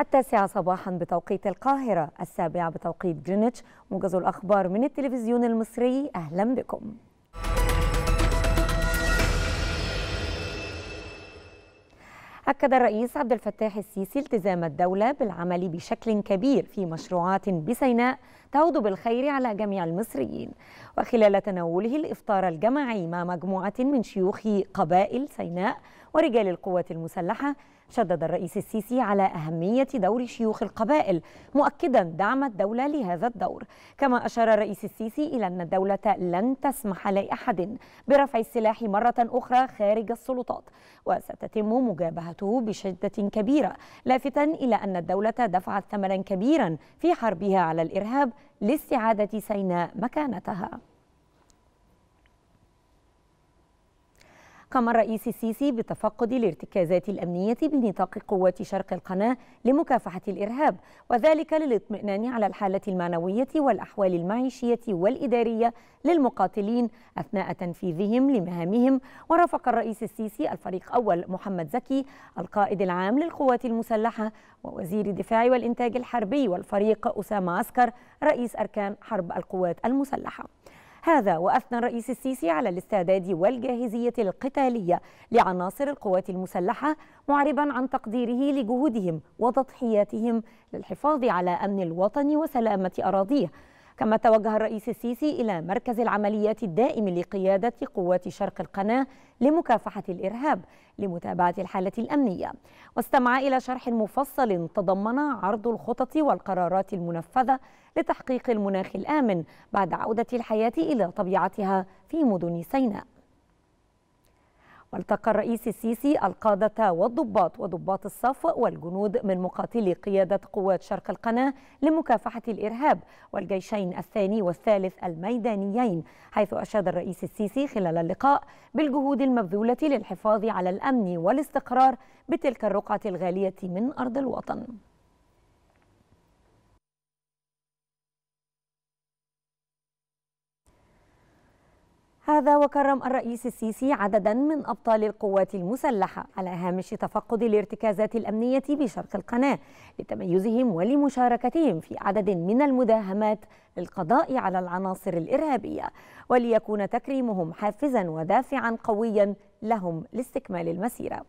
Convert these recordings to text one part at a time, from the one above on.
التاسعة صباحا بتوقيت القاهرة السابعة بتوقيت جرينتش موجز الأخبار من التلفزيون المصري أهلا بكم أكد الرئيس عبد الفتاح السيسي التزام الدولة بالعمل بشكل كبير في مشروعات بسيناء تعود بالخير على جميع المصريين وخلال تناوله الإفطار الجماعي مع مجموعة من شيوخ قبائل سيناء ورجال القوات المسلحة شدد الرئيس السيسي على أهمية دور شيوخ القبائل مؤكدا دعم الدولة لهذا الدور كما أشار الرئيس السيسي إلى أن الدولة لن تسمح لأحد برفع السلاح مرة أخرى خارج السلطات وستتم مجابهته بشدة كبيرة لافتا إلى أن الدولة دفعت ثمنا كبيرا في حربها على الإرهاب لاستعادة سيناء مكانتها قام الرئيس السيسي بتفقد الارتكازات الأمنية بنطاق قوات شرق القناة لمكافحة الإرهاب وذلك للاطمئنان على الحالة المعنوية والأحوال المعيشية والإدارية للمقاتلين أثناء تنفيذهم لمهامهم ورافق الرئيس السيسي الفريق أول محمد زكي القائد العام للقوات المسلحة ووزير الدفاع والإنتاج الحربي والفريق أسامة عسكر رئيس أركان حرب القوات المسلحة هذا وأثنى الرئيس السيسي على الاستعداد والجاهزية القتالية لعناصر القوات المسلحة معربا عن تقديره لجهودهم وتضحياتهم للحفاظ على أمن الوطن وسلامة أراضيه كما توجه الرئيس السيسي إلى مركز العمليات الدائم لقيادة قوات شرق القناة لمكافحة الإرهاب لمتابعة الحالة الأمنية واستمع إلى شرح مفصل تضمن عرض الخطط والقرارات المنفذة لتحقيق المناخ الآمن بعد عودة الحياة إلى طبيعتها في مدن سيناء والتقى الرئيس السيسي القادة والضباط وضباط الصف والجنود من مقاتلي قيادة قوات شرق القناة لمكافحة الإرهاب والجيشين الثاني والثالث الميدانيين حيث أشاد الرئيس السيسي خلال اللقاء بالجهود المبذولة للحفاظ على الأمن والاستقرار بتلك الرقعة الغالية من أرض الوطن هذا وكرم الرئيس السيسي عددا من أبطال القوات المسلحة على هامش تفقد الارتكازات الأمنية بشرق القناة لتميزهم ولمشاركتهم في عدد من المداهمات للقضاء على العناصر الإرهابية وليكون تكريمهم حافزا ودافعا قويا لهم لاستكمال المسيرة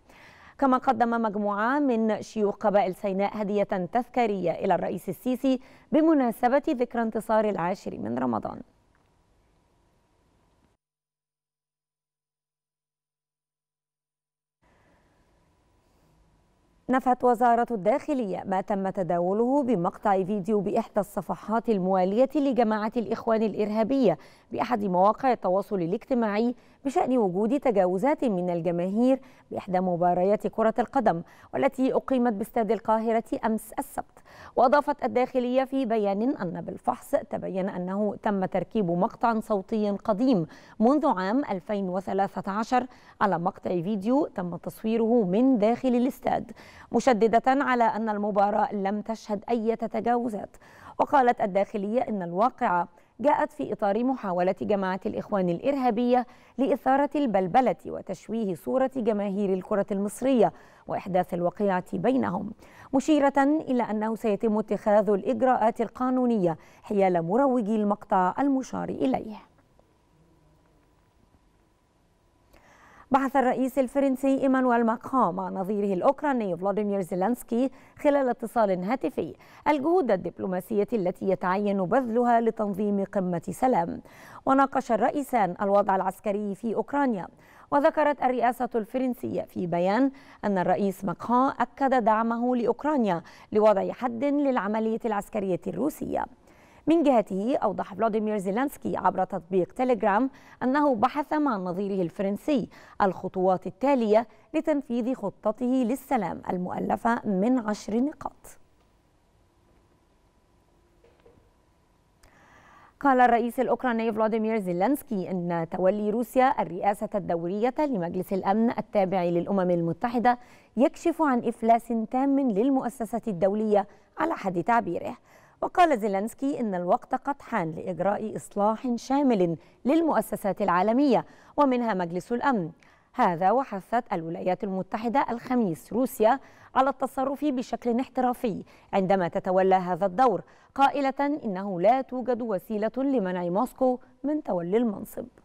كما قدم مجموعة من شيوخ قبائل سيناء هدية تذكارية إلى الرئيس السيسي بمناسبة ذكرى انتصار العاشر من رمضان نفت وزارة الداخلية ما تم تداوله بمقطع فيديو بإحدى الصفحات الموالية لجماعة الإخوان الإرهابية بأحد مواقع التواصل الاجتماعي بشأن وجود تجاوزات من الجماهير بإحدى مباريات كرة القدم والتي أقيمت باستاد القاهرة أمس السبت وأضافت الداخلية في بيان أن بالفحص تبين أنه تم تركيب مقطع صوتي قديم منذ عام 2013 على مقطع فيديو تم تصويره من داخل الاستاد مشددة على أن المباراة لم تشهد أي تجاوزات وقالت الداخلية أن الواقعة جاءت في إطار محاولة جماعة الإخوان الإرهابية لإثارة البلبلة وتشويه صورة جماهير الكرة المصرية وإحداث الوقيعة بينهم مشيرة إلى أنه سيتم اتخاذ الإجراءات القانونية حيال مروجي المقطع المشار إليه بحث الرئيس الفرنسي إيمانويل ماكرون مع نظيره الأوكراني فلاديمير زيلانسكي خلال اتصال هاتفي الجهود الدبلوماسية التي يتعين بذلها لتنظيم قمة سلام وناقش الرئيسان الوضع العسكري في أوكرانيا وذكرت الرئاسة الفرنسية في بيان أن الرئيس ماكرون أكد دعمه لأوكرانيا لوضع حد للعملية العسكرية الروسية من جهته أوضح فلاديمير زيلانسكي عبر تطبيق تيليجرام أنه بحث مع نظيره الفرنسي الخطوات التالية لتنفيذ خطته للسلام المؤلفة من عشر نقاط قال الرئيس الأوكراني فلاديمير زيلينسكي أن تولي روسيا الرئاسة الدورية لمجلس الأمن التابع للأمم المتحدة يكشف عن إفلاس تام للمؤسسة الدولية على حد تعبيره وقال زيلنسكي إن الوقت قد حان لإجراء إصلاح شامل للمؤسسات العالمية ومنها مجلس الأمن هذا وحثت الولايات المتحدة الخميس روسيا على التصرف بشكل احترافي عندما تتولى هذا الدور قائلة إنه لا توجد وسيلة لمنع موسكو من تولي المنصب